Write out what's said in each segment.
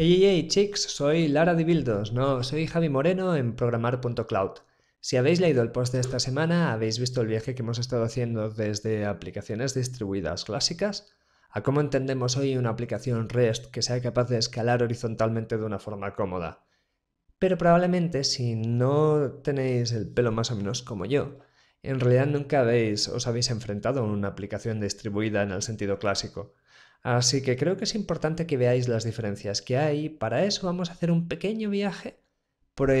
Hey, hey, chicos, soy Lara de Bildos, no, soy Javi Moreno en programar.cloud. Si habéis leído el post de esta semana, habéis visto el viaje que hemos estado haciendo desde aplicaciones distribuidas clásicas a cómo entendemos hoy una aplicación REST que sea capaz de escalar horizontalmente de una forma cómoda. Pero probablemente si no tenéis el pelo más o menos como yo, en realidad nunca habéis, os habéis enfrentado a una aplicación distribuida en el sentido clásico. Así que creo que es importante que veáis las diferencias que hay. Para eso vamos a hacer un pequeño viaje por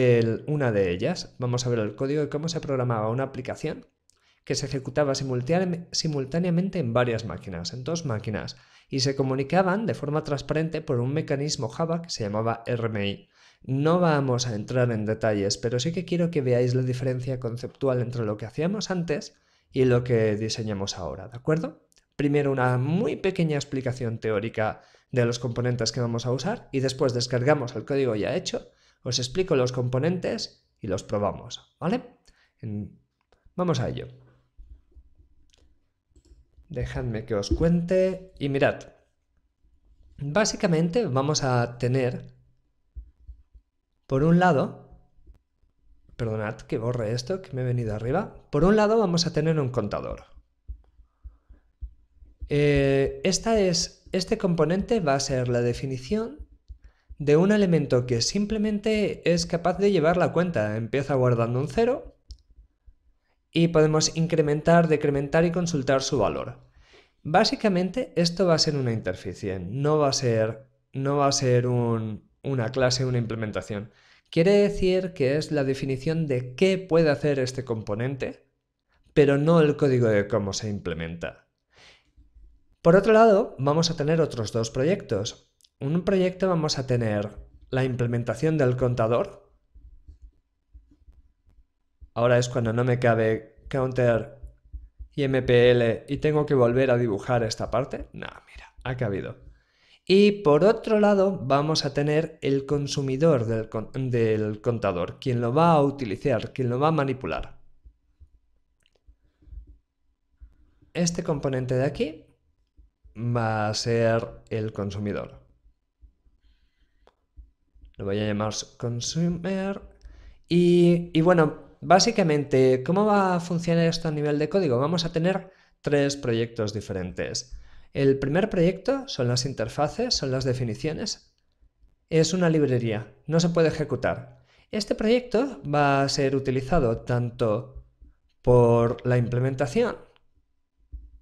una de ellas. Vamos a ver el código de cómo se programaba una aplicación que se ejecutaba simultáneamente en varias máquinas, en dos máquinas, y se comunicaban de forma transparente por un mecanismo Java que se llamaba RMI. No vamos a entrar en detalles, pero sí que quiero que veáis la diferencia conceptual entre lo que hacíamos antes y lo que diseñamos ahora, ¿de acuerdo? primero una muy pequeña explicación teórica de los componentes que vamos a usar y después descargamos el código ya hecho, os explico los componentes y los probamos, ¿vale? Vamos a ello. Dejadme que os cuente y mirad. Básicamente vamos a tener, por un lado, perdonad que borre esto, que me he venido arriba, por un lado vamos a tener un contador, eh, esta es, este componente va a ser la definición de un elemento que simplemente es capaz de llevar la cuenta. Empieza guardando un cero y podemos incrementar, decrementar y consultar su valor. Básicamente esto va a ser una interficie, no va a ser, no va a ser una clase, una implementación. Quiere decir que es la definición de qué puede hacer este componente, pero no el código de cómo se implementa. Por otro lado, vamos a tener otros dos proyectos. un proyecto vamos a tener la implementación del contador. Ahora es cuando no me cabe counter y MPL y tengo que volver a dibujar esta parte. No, mira, ha cabido. Y por otro lado vamos a tener el consumidor del, del contador, quien lo va a utilizar, quien lo va a manipular. Este componente de aquí va a ser el consumidor. Lo voy a llamar consumer. Y, bueno, básicamente, ¿cómo va a funcionar esto a nivel de código? Vamos a tener tres proyectos diferentes. El primer proyecto son las interfaces, son las definiciones. Es una librería, no se puede ejecutar. Este proyecto va a ser utilizado tanto por la implementación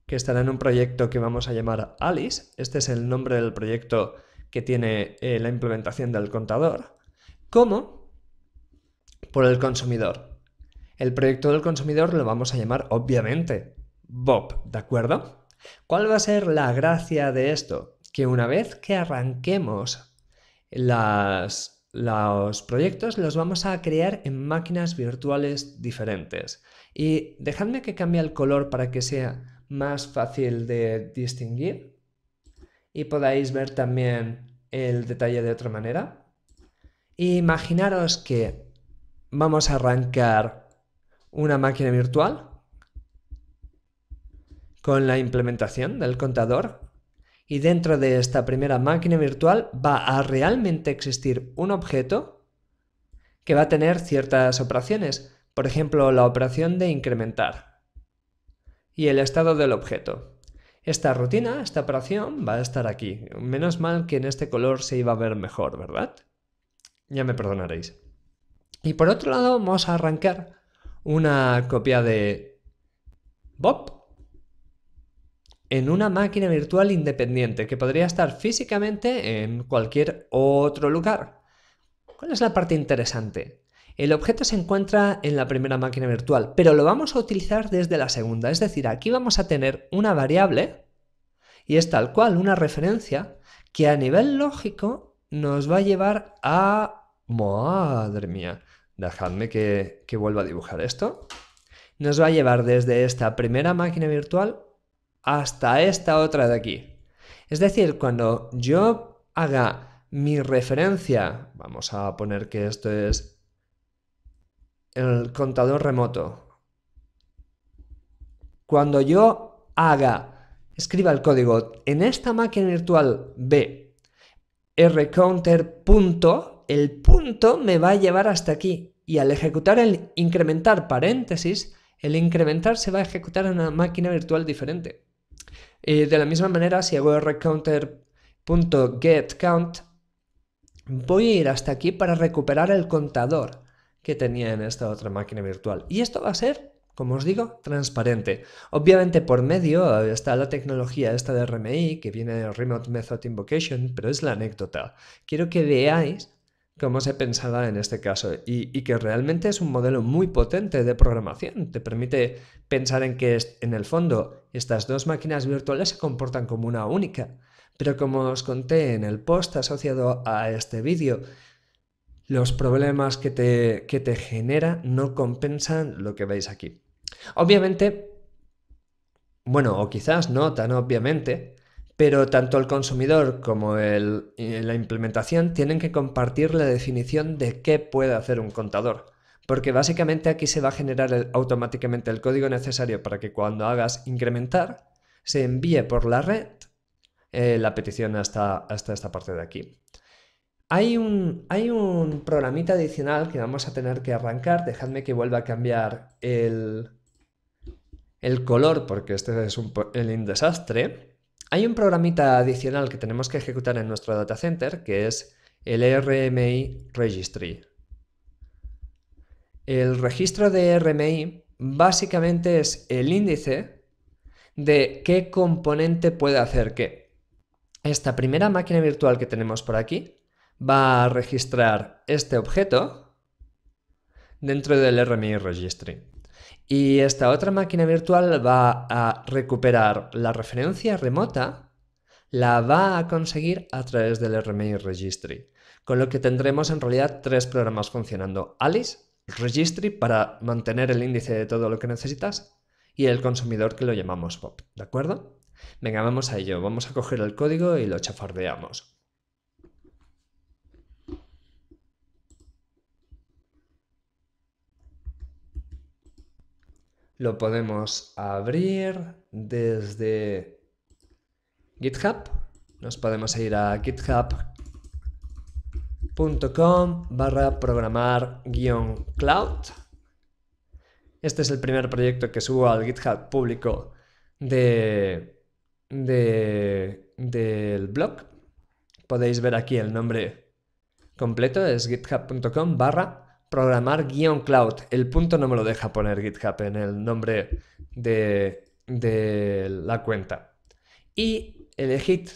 que estará en un proyecto que vamos a llamar Alice. Este es el nombre del proyecto que tiene eh, la implementación del contador. Como por el consumidor. El proyecto del consumidor lo vamos a llamar, obviamente, Bob, ¿de acuerdo? ¿Cuál va a ser la gracia de esto? Que una vez que arranquemos los proyectos, los vamos a crear en máquinas virtuales diferentes. Y dejadme que cambie el color para que sea más fácil de distinguir y podáis ver también el detalle de otra manera. Imaginaros que vamos a arrancar una máquina virtual con la implementación del contador y dentro de esta primera máquina virtual va a realmente existir un objeto que va a tener ciertas operaciones, por ejemplo la operación de incrementar y el estado del objeto. Esta rutina, esta operación va a estar aquí. Menos mal que en este color se iba a ver mejor, ¿verdad? Ya me perdonaréis. Y por otro lado vamos a arrancar una copia de Bob en una máquina virtual independiente que podría estar físicamente en cualquier otro lugar. ¿Cuál es la parte interesante? El objeto se encuentra en la primera máquina virtual, pero lo vamos a utilizar desde la segunda. Es decir, aquí vamos a tener una variable y es tal cual una referencia que a nivel lógico nos va a llevar a... ¡Madre mía! Dejadme que, que vuelva a dibujar esto. Nos va a llevar desde esta primera máquina virtual hasta esta otra de aquí. Es decir, cuando yo haga mi referencia, vamos a poner que esto es el contador remoto. Cuando yo haga, escriba el código en esta máquina virtual B, rcounter el punto me va a llevar hasta aquí. Y al ejecutar el incrementar paréntesis, el incrementar se va a ejecutar en una máquina virtual diferente. de la misma manera, si hago rcounter.getCount, voy a ir hasta aquí para recuperar el contador que tenía en esta otra máquina virtual. Y esto va a ser, como os digo, transparente. Obviamente por medio está la tecnología esta de RMI, que viene de Remote Method Invocation, pero es la anécdota. Quiero que veáis cómo se pensaba en este caso y, y, que realmente es un modelo muy potente de programación. Te permite pensar en que en el fondo estas dos máquinas virtuales se comportan como una única. Pero como os conté en el post asociado a este vídeo, los problemas que te, te genera no compensan lo que veis aquí. Obviamente, bueno, o quizás no tan obviamente, pero tanto el consumidor como eh, la implementación tienen que compartir la definición de qué puede hacer un contador. Porque básicamente aquí se va a generar automáticamente el código necesario para que cuando hagas incrementar, se envíe por la red eh, la petición hasta, hasta esta parte de aquí. Hay un, hay un programita adicional que vamos a tener que arrancar. Dejadme que vuelva a cambiar el, el color porque este es un, el desastre. Hay un programita adicional que tenemos que ejecutar en nuestro data center que es el RMI Registry. El registro de RMI básicamente es el índice de qué componente puede hacer qué. Esta primera máquina virtual que tenemos por aquí va a registrar este objeto dentro del RMI Registry. Y esta otra máquina virtual va a recuperar la referencia remota, la va a conseguir a través del RMI Registry. Con lo que tendremos en realidad tres programas funcionando. Alice, Registry para mantener el índice de todo lo que necesitas y el consumidor que lo llamamos POP, ¿de acuerdo? Venga, vamos a ello. Vamos a coger el código y lo chafardeamos. Lo podemos abrir desde GitHub. Nos podemos ir a github.com barra programar guión cloud. Este es el primer proyecto que subo al GitHub público de, del blog. Podéis ver aquí el nombre completo, es github.com barra programar guión cloud. El punto no me lo deja poner GitHub en el nombre de, la cuenta. Y elegid,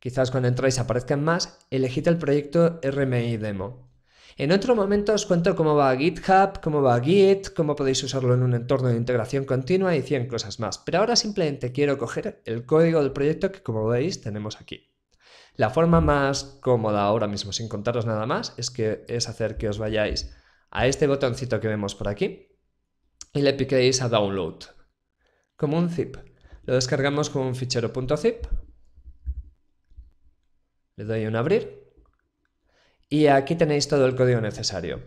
quizás cuando entráis aparezcan más, elegid el proyecto RMI Demo. En otro momento os cuento cómo va GitHub, cómo va Git, cómo podéis usarlo en un entorno de integración continua y 100 cosas más. Pero ahora simplemente quiero coger el código del proyecto que como veis tenemos aquí. La forma más cómoda ahora mismo, sin contaros nada más, es, que, es hacer que os vayáis a este botoncito que vemos por aquí y le piquéis a Download, como un zip. Lo descargamos como un fichero .zip. Le doy un abrir. Y aquí tenéis todo el código necesario.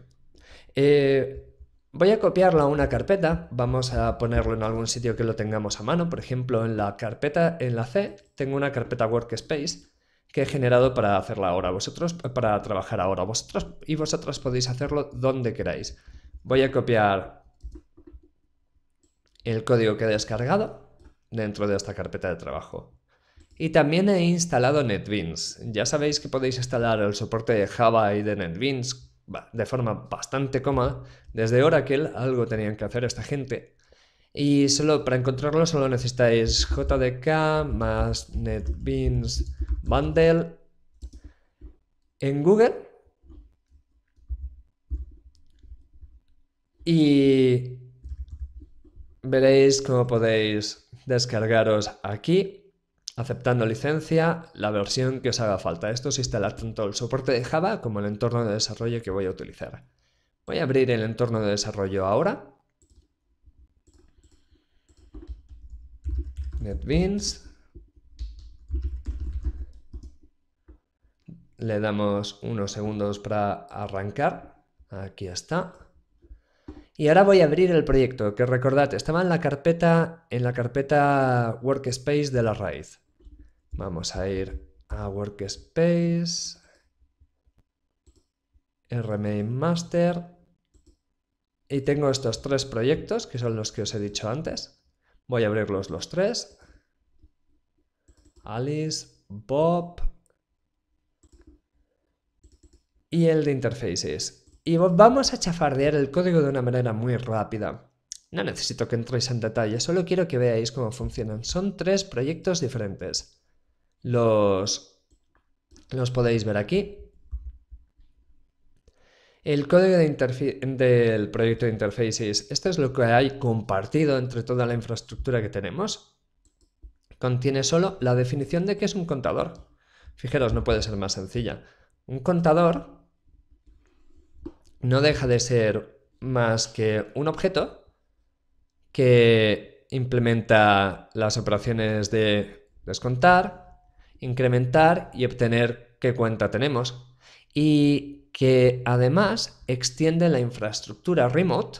Eh, voy a copiarlo a una carpeta. Vamos a ponerlo en algún sitio que lo tengamos a mano. Por ejemplo, en la carpeta, en la C, tengo una carpeta Workspace que he generado para hacerla ahora, vosotros para trabajar ahora, vosotros y vosotras podéis hacerlo donde queráis. Voy a copiar el código que he descargado dentro de esta carpeta de trabajo. Y también he instalado NetBeans. Ya sabéis que podéis instalar el soporte de Java y de NetBeans de forma bastante cómoda. Desde Oracle algo tenían que hacer esta gente y solo para encontrarlo solo necesitáis JDK más NetBeans Bundle en Google. Y veréis cómo podéis descargaros aquí, aceptando licencia, la versión que os haga falta. Esto se instala tanto el soporte de Java como el entorno de desarrollo que voy a utilizar. Voy a abrir el entorno de desarrollo ahora. NetBeans. Le damos unos segundos para arrancar. Aquí está. Y ahora voy a abrir el proyecto, que recordad, estaba en la carpeta, en la carpeta Workspace de la raíz. Vamos a ir a Workspace, RMain Master, y tengo estos tres proyectos, que son los que os he dicho antes. Voy a abrirlos los tres. Alice, Bob y el de interfaces. Y vamos a chafardear el código de una manera muy rápida. No necesito que entréis en detalle, solo quiero que veáis cómo funcionan. Son tres proyectos diferentes. Los, los podéis ver aquí. El código del proyecto de interfaces, esto es lo que hay compartido entre toda la infraestructura que tenemos. Contiene solo la definición de qué es un contador. Fijaros, no puede ser más sencilla. Un contador no deja de ser más que un objeto que implementa las operaciones de descontar, incrementar y obtener qué cuenta tenemos. Y que además extiende la infraestructura remote,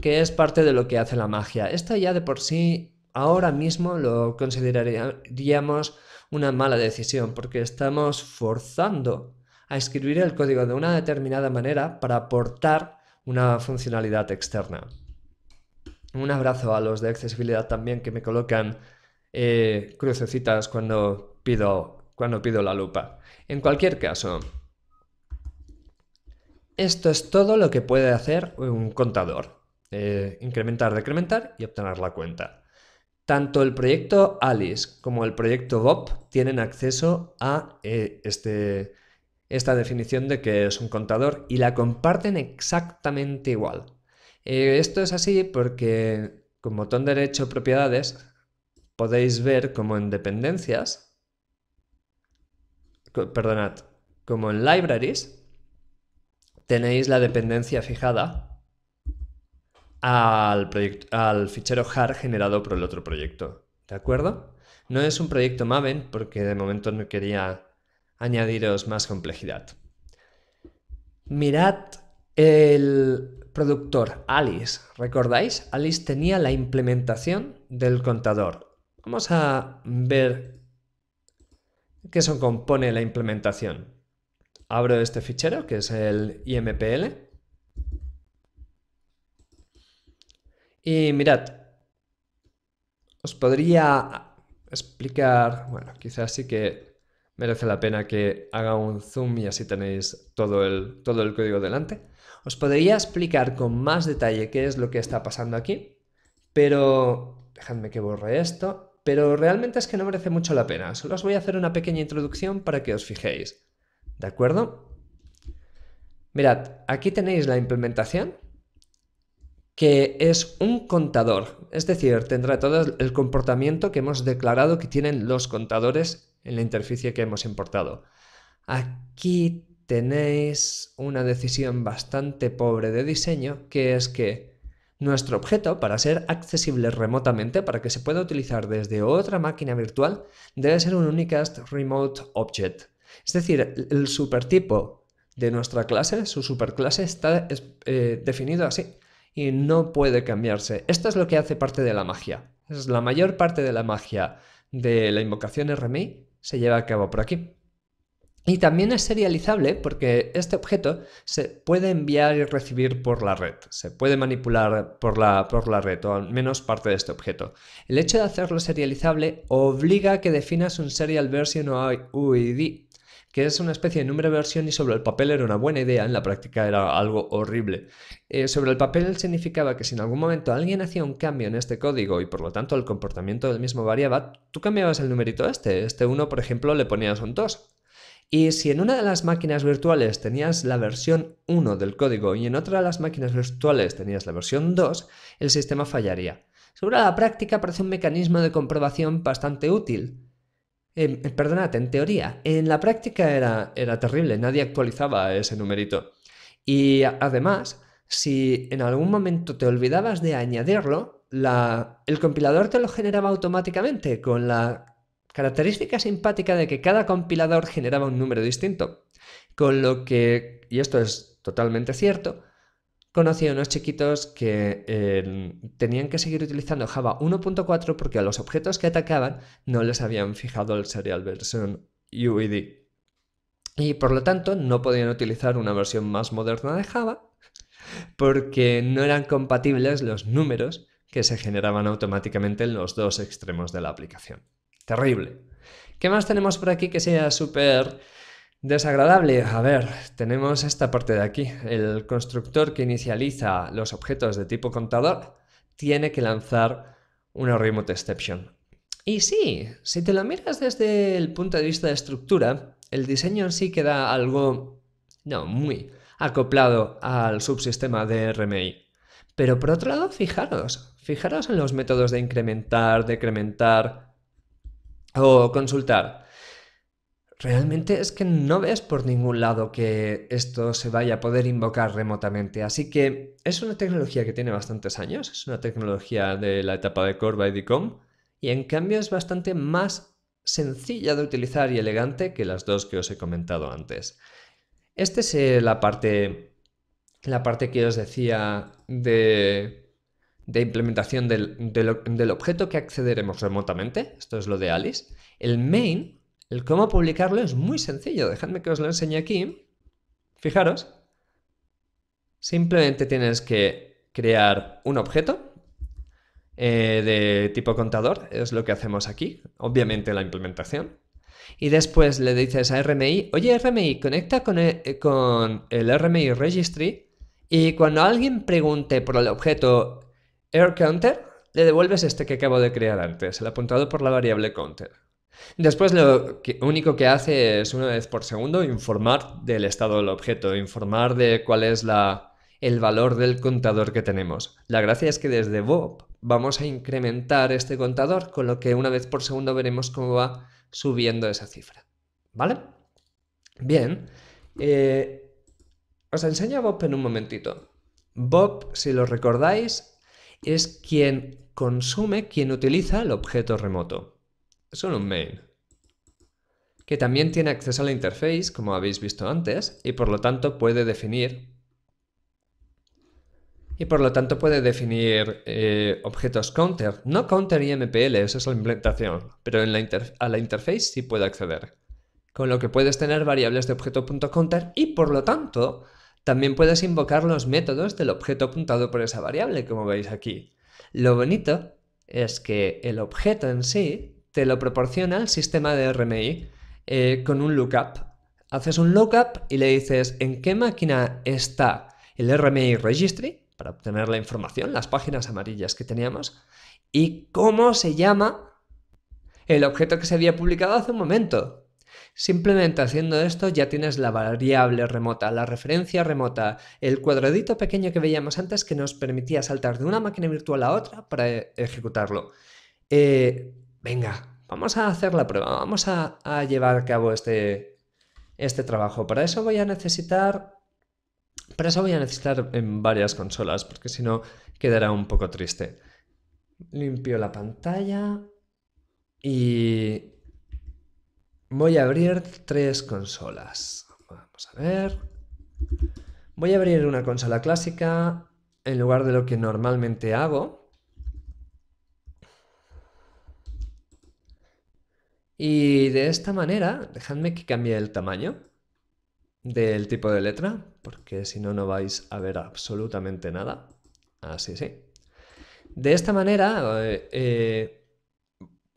que es parte de lo que hace la magia. Esta ya de por sí ahora mismo lo consideraríamos una mala decisión, porque estamos forzando a escribir el código de una determinada manera para aportar una funcionalidad externa. Un abrazo a los de accesibilidad también que me colocan eh, crucecitas cuando pido, cuando pido la lupa. En cualquier caso, esto es todo lo que puede hacer un contador. Eh, incrementar, decrementar y obtener la cuenta. Tanto el proyecto Alice como el proyecto Bob tienen acceso a eh, este, esta definición de que es un contador y la comparten exactamente igual. Eh, esto es así porque con botón derecho propiedades podéis ver como en dependencias, perdonad, como en libraries, tenéis la dependencia fijada al, fichero jar generado por el otro proyecto. ¿De acuerdo? No es un proyecto Maven porque de momento no quería añadiros más complejidad. Mirad el productor Alice. ¿Recordáis? Alice tenía la implementación del contador. Vamos a ver qué se compone la implementación. Abro este fichero que es el IMPL. Y mirad, os podría explicar, bueno, quizás sí que merece la pena que haga un zoom y así tenéis todo el, todo el código delante. Os podría explicar con más detalle qué es lo que está pasando aquí, pero dejadme que borre esto, pero realmente es que no merece mucho la pena, solo os voy a hacer una pequeña introducción para que os fijéis. ¿De acuerdo? Mirad, aquí tenéis la implementación que es un contador, es decir, tendrá todo el comportamiento que hemos declarado que tienen los contadores en la interficie que hemos importado. Aquí tenéis una decisión bastante pobre de diseño, que es que nuestro objeto, para ser accesible remotamente, para que se pueda utilizar desde otra máquina virtual, debe ser un Unicast Remote Object. Es decir, el supertipo de nuestra clase, su superclase, está eh, definido así y no puede cambiarse. Esto es lo que hace parte de la magia. Es la mayor parte de la magia de la invocación RMI se lleva a cabo por aquí. Y también es serializable porque este objeto se puede enviar y recibir por la red, se puede manipular por la, por la red, o al menos parte de este objeto. El hecho de hacerlo serializable obliga a que definas un serial version o UID que es una especie de número de versión y sobre el papel era una buena idea, en la práctica era algo horrible. Eh, sobre el papel significaba que si en algún momento alguien hacía un cambio en este código y por lo tanto el comportamiento del mismo variaba, tú cambiabas el numerito este. Este 1, por ejemplo, le ponías un 2. Y si en una de las máquinas virtuales tenías la versión 1 del código y en otra de las máquinas virtuales tenías la versión 2, el sistema fallaría. Sobre la práctica parece un mecanismo de comprobación bastante útil, Em, eh, en teoría. En la práctica era, terrible, nadie actualizaba ese numerito. Y además, si en algún momento te olvidabas de añadirlo, el compilador te lo generaba automáticamente con la característica simpática de que cada compilador generaba un número distinto. Con lo que, y esto es totalmente cierto, conocí a unos chiquitos que em, tenían que seguir utilizando Java 1.4 porque a los objetos que atacaban no les habían fijado el serial version UID. Y por lo tanto no podían utilizar una versión más moderna de Java porque no eran compatibles los números que se generaban automáticamente en los dos extremos de la aplicación. Terrible. ¿Qué más tenemos por aquí que sea súper Desagradable. A ver, tenemos esta parte de aquí. El constructor que inicializa los objetos de tipo contador tiene que lanzar una remote exception. Y sí, si te lo miras desde el punto de vista de estructura, el diseño en sí queda algo, no, muy acoplado al subsistema de RMI. Pero por otro lado, fijaros, fijaros en los métodos de incrementar, decrementar o consultar realmente es que no ves por ningún lado que esto se vaya a poder invocar remotamente. Así que es una tecnología que tiene bastantes años, es una tecnología de la etapa de Core by DCOM y en cambio es bastante más sencilla de utilizar y elegante que las dos que os he comentado antes. Esta es eh, la parte, la parte que os decía de, implementación del objeto que accederemos remotamente, esto es lo de Alice. El main el cómo publicarlo es muy sencillo. Dejadme que os lo enseñe aquí. Fijaros. Simplemente tienes que crear un objeto eh, de tipo contador. Es lo que hacemos aquí. Obviamente la implementación. Y después le dices a RMI, oye RMI, conecta con eh, con el RMI Registry y cuando alguien pregunte por el objeto AirCounter, le devuelves este que acabo de crear antes, el apuntado por la variable counter. Después lo único que hace es una vez por segundo informar del estado del objeto, informar de cuál es el valor del contador que tenemos. La gracia es que desde Bob vamos a incrementar este contador, con lo que una vez por segundo veremos cómo va subiendo esa cifra. ¿Vale? Bien. Eh, os enseño a Bob en un momentito. Bob, si lo recordáis, es quien consume, quien utiliza el objeto remoto son un main, que también tiene acceso a la interface, como habéis visto antes, y por lo tanto puede definir y por lo tanto puede definir eh, objetos counter, no counter y MPL, eso es la implementación, pero en la a la interface sí puede acceder. Con lo que puedes tener variables de objeto.counter y por lo tanto también puedes invocar los métodos del objeto apuntado por esa variable, como veis aquí. Lo bonito es que el objeto en sí te lo proporciona el sistema de RMI eh, con un lookup. Haces un lookup y le dices en qué máquina está el RMI Registry para obtener la información, las páginas amarillas que teníamos, y cómo se llama el objeto que se había publicado hace un momento. Simplemente haciendo esto ya tienes la variable remota, la referencia remota, el cuadradito pequeño que veíamos antes que nos permitía saltar de una máquina virtual a otra para eh, ejecutarlo. Eh, venga, vamos a hacer la prueba, vamos a, llevar a cabo este, este trabajo. Para eso voy a necesitar para eso voy a necesitar en em, varias consolas, porque si no quedará un poco triste. Limpio la pantalla y voy a abrir tres consolas. Vamos a ver. Voy a abrir una consola clásica en lugar de lo que normalmente hago, Y de esta manera, dejadme que cambie el tamaño del tipo de letra, porque si no, no vais a ver absolutamente nada. Así, sí. De esta manera, eh, eh,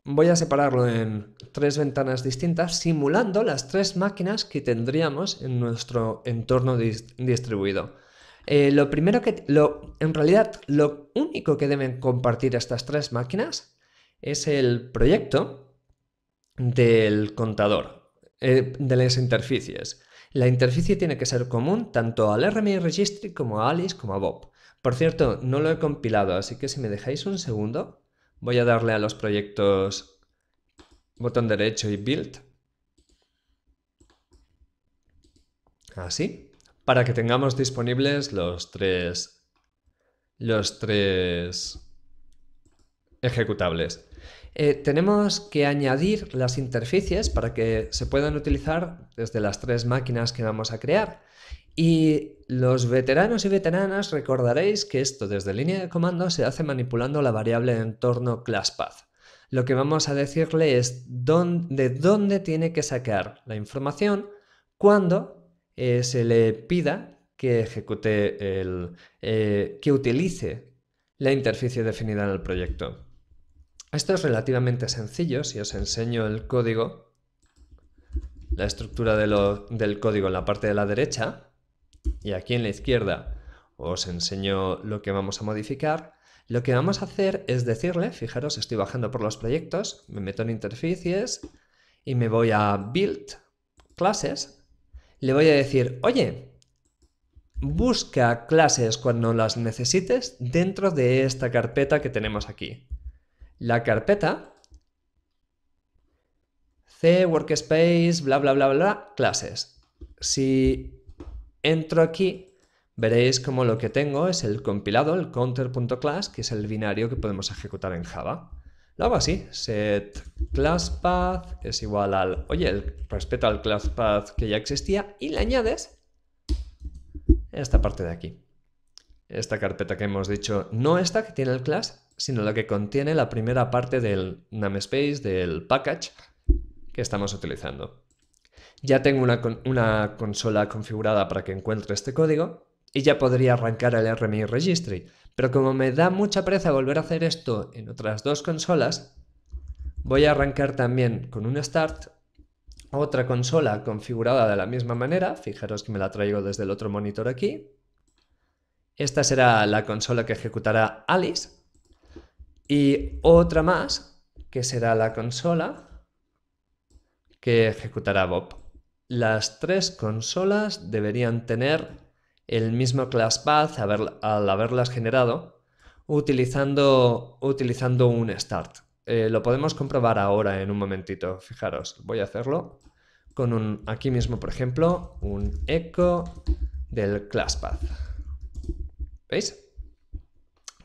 voy a separarlo en tres ventanas distintas, simulando las tres máquinas que tendríamos en nuestro entorno distribuido. Eh, lo primero que, lo, en realidad, lo único que deben compartir estas tres máquinas es el proyecto, del contador, eh, de las interficies. La interficie tiene que ser común tanto al RMI Registry como a Alice como a Bob. Por cierto, no lo he compilado, así que si me dejáis un segundo, voy a darle a los proyectos botón derecho y build. Así, para que tengamos disponibles los tres los tres ejecutables. Eh, tenemos que añadir las interfaces para que se puedan utilizar desde las tres máquinas que vamos a crear. Y los veteranos y veteranas recordaréis que esto desde línea de comando se hace manipulando la variable de entorno classpath. Lo que vamos a decirle es de dónde tiene que sacar la información cuando eh, se le pida que ejecute el, eh, que utilice la interfaz definida en el proyecto. Esto es relativamente sencillo, si os enseño el código, la estructura del código en la parte de la derecha, y aquí en la izquierda os enseño lo que vamos a modificar. Lo que vamos a hacer es decirle, fijaros, estoy bajando por los proyectos, me meto en interfaces y me voy a build, clases, le voy a decir, oye, busca clases cuando las necesites dentro de esta carpeta que tenemos aquí la carpeta C, Workspace, bla, bla, bla, bla, clases. Si entro aquí, veréis como lo que tengo es el compilado, el counter.class, que es el binario que podemos ejecutar en Java. Lo hago así, set classpath es igual al, oye, el respeto al classpath que ya existía, y le añades esta parte de aquí. Esta carpeta que hemos dicho no está, que tiene el class, sino lo que contiene la primera parte del namespace, del package que estamos utilizando. Ya tengo una, una, consola configurada para que encuentre este código y ya podría arrancar el RMI Registry, pero como me da mucha pereza volver a hacer esto en otras dos consolas, voy a arrancar también con un start otra consola configurada de la misma manera, fijaros que me la traigo desde el otro monitor aquí. Esta será la consola que ejecutará Alice y otra más, que será la consola que ejecutará Bob. Las tres consolas deberían tener el mismo classpath al haberlas generado utilizando, utilizando un start. Eh, lo podemos comprobar ahora en un momentito. Fijaros, voy a hacerlo con un, aquí mismo, por ejemplo, un echo del classpath. ¿Veis?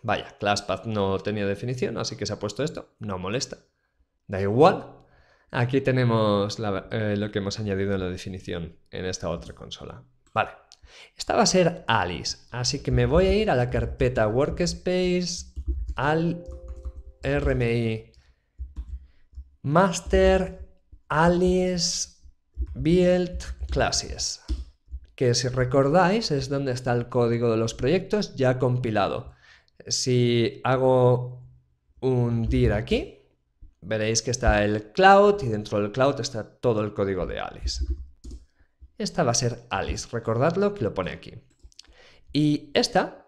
Vaya, ClassPath no tenía definición, así que se ha puesto esto. No molesta. Da igual. Aquí tenemos eh, lo que hemos añadido en la definición en esta otra consola. Vale. Esta va a ser Alice, así que me voy a ir a la carpeta Workspace al RMI Master Alice Build Classes, que si recordáis es donde está el código de los proyectos ya compilado. Si hago un dir aquí, veréis que está el cloud y dentro del cloud está todo el código de Alice. Esta va a ser Alice, recordadlo que lo pone aquí. Y esta,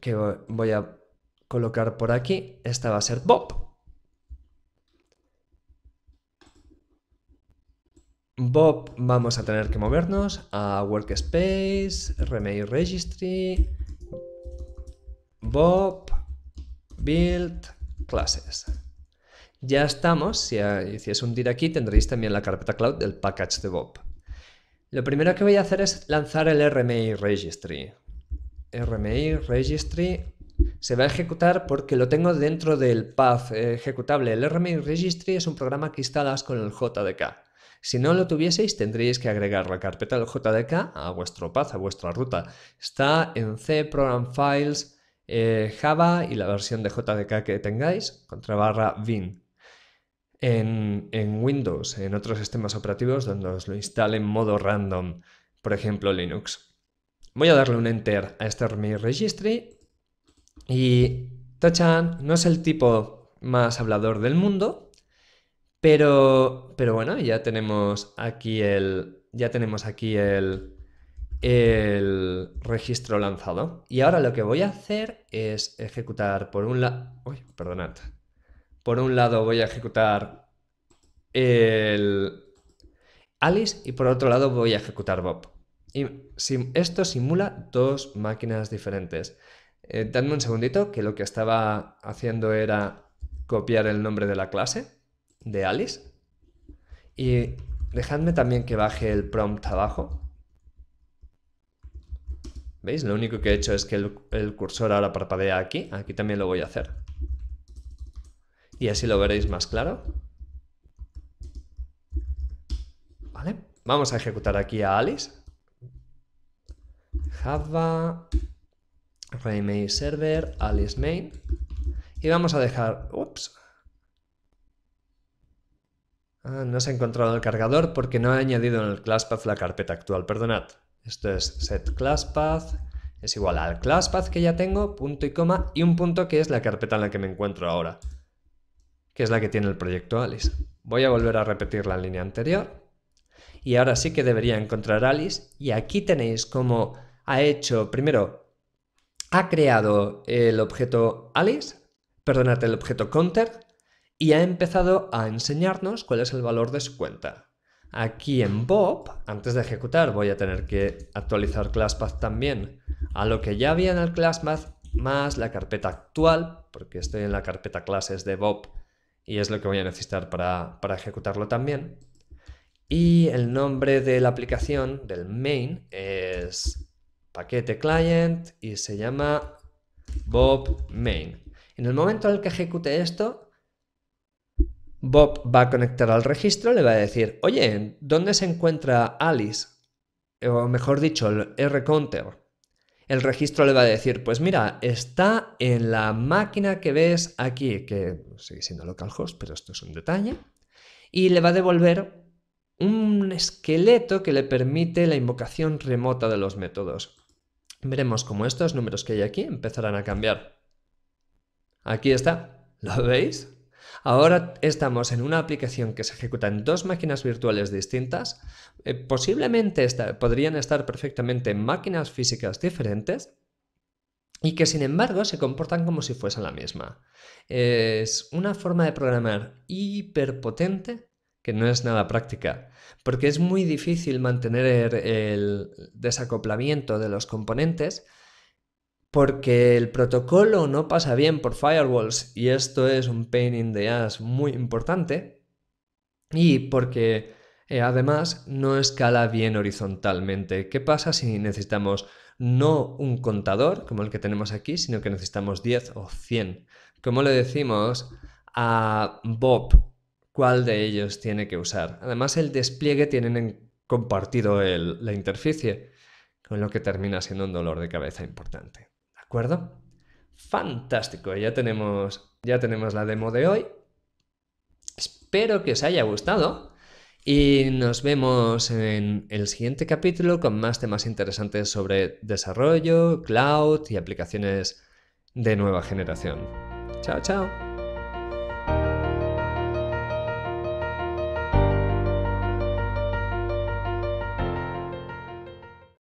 que voy a colocar por aquí, esta va a ser Bob. Bob vamos a tener que movernos a Workspace, Remay Registry, Bob build classes. Ya estamos, si, hiciese un dir aquí tendréis también la carpeta cloud del package de Bob. Lo primero que voy a hacer es lanzar el RMI registry. RMI registry se va a ejecutar porque lo tengo dentro del path ejecutable. El RMI registry es un programa que instalas con el JDK. Si no lo tuvieseis, tendríais que agregar la carpeta del JDK a vuestro path, a vuestra ruta. Está en C Program Files eh, Java y la versión de JDK que tengáis, contra barra bin. En, Windows, en otros sistemas operativos donde os lo instale en modo random, por ejemplo Linux. Voy a darle un enter a este mi registry y Tachan no es el tipo más hablador del mundo, pero, pero bueno, ya tenemos aquí el, ya tenemos aquí el, el registro lanzado. Y ahora lo que voy a hacer es ejecutar por un lado... Uy, perdonad. Por un lado voy a ejecutar el Alice y por otro lado voy a ejecutar Bob. Y esto simula dos máquinas diferentes. Eh, dadme un segundito que lo que estaba haciendo era copiar el nombre de la clase de Alice. Y dejadme también que baje el prompt abajo ¿Veis? Lo único que he hecho es que el, cursor ahora parpadea aquí. Aquí también lo voy a hacer. Y así lo veréis más claro. ¿Vale? Vamos a ejecutar aquí a Alice. Java remake server Alice main. Y vamos a dejar... Ups. Ah, no se ha encontrado el cargador porque no he añadido en el ClassPath la carpeta actual. Perdonad. Esto es set classpath es igual al classpath que ya tengo, punto y coma, y un punto que es la carpeta en la que me encuentro ahora, que es la que tiene el proyecto Alice. Voy a volver a repetir la línea anterior y ahora sí que debería encontrar Alice y aquí tenéis cómo ha hecho, primero, ha creado el objeto Alice, perdonad, el objeto counter, y ha empezado a enseñarnos cuál es el valor de su cuenta. Aquí en Bob, antes de ejecutar, voy a tener que actualizar ClassPath también a lo que ya había en el ClassPath más la carpeta actual, porque estoy en la carpeta clases de Bob y es lo que voy a necesitar para, para ejecutarlo también. Y el nombre de la aplicación, del main, es paquete client y se llama Bob main. En el momento en el que ejecute esto, Bob va a conectar al registro, le va a decir, oye, ¿dónde se encuentra Alice? O mejor dicho, el R-Counter. El registro le va a decir, pues mira, está en la máquina que ves aquí, que sigue siendo localhost, pero esto es un detalle. Y le va a devolver un esqueleto que le permite la invocación remota de los métodos. Veremos cómo estos números que hay aquí empezarán a cambiar. Aquí está, ¿lo veis? Ahora estamos en una aplicación que se ejecuta en dos máquinas virtuales distintas. Eh, posiblemente podrían estar perfectamente en máquinas físicas diferentes y que sin embargo se comportan como si fuesen la misma. Es una forma de programar hiperpotente que no es nada práctica, porque es muy difícil mantener el desacoplamiento de los componentes porque el protocolo no pasa bien por firewalls y esto es un pain in the ass muy importante y porque eh, además no escala bien horizontalmente. ¿Qué pasa si necesitamos no un contador como el que tenemos aquí, sino que necesitamos 10 o 100? ¿Cómo le decimos a Bob cuál de ellos tiene que usar? Además el despliegue tienen compartido la interficie, con lo que termina siendo un dolor de cabeza importante acuerdo? Fantástico, ya tenemos, ya tenemos la demo de hoy. Espero que os haya gustado y nos vemos en el siguiente capítulo con más temas interesantes sobre desarrollo, cloud y aplicaciones de nueva generación. Chao, chao.